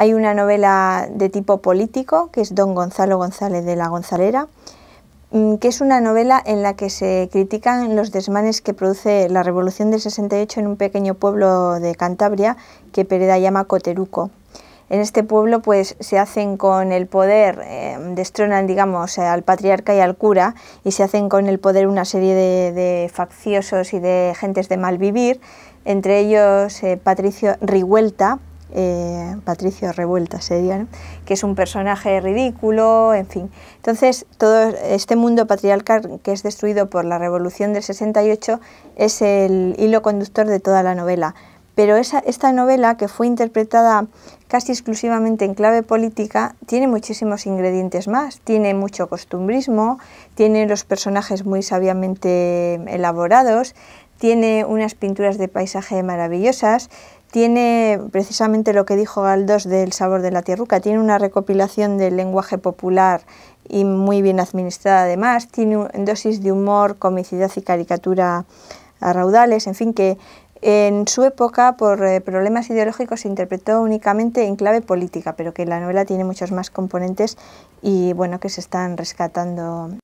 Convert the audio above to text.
Hay una novela de tipo político, que es Don Gonzalo González de la Gonzalera, mm, que es una novela en la que se critican los desmanes que produce la Revolución del 68 en un pequeño pueblo de Cantabria que Pereda llama Coteruco. En este pueblo pues se hacen con el poder, em, destronan digamos al patriarca y al cura y se hacen con el poder una serie de, facciosos y de gentes de mal vivir, entre ellos eh, Patricio Riguelta. Eh, Patricio Revuelta sería, que es un personaje ridículo, en fin. Entonces, todo este mundo patriarcal que es destruido por la revolución del 68 es el hilo conductor de toda la novela. Pero esta novela, que fue interpretada casi exclusivamente en clave política, tiene muchísimos ingredientes más. Tiene mucho costumbrismo, tiene los personajes muy sabiamente elaborados, tiene unas pinturas de paisaje maravillosas, tiene precisamente lo que dijo Galdós del sabor de la tierruca, tiene una recopilación del lenguaje popular y muy bien administrada además, tiene dosis de humor, comicidad y caricatura a raudales, en fin, que en su época por eh, problemas ideológicos se interpretó únicamente en clave política, pero que la novela tiene muchos más componentes y bueno, que se están rescatando.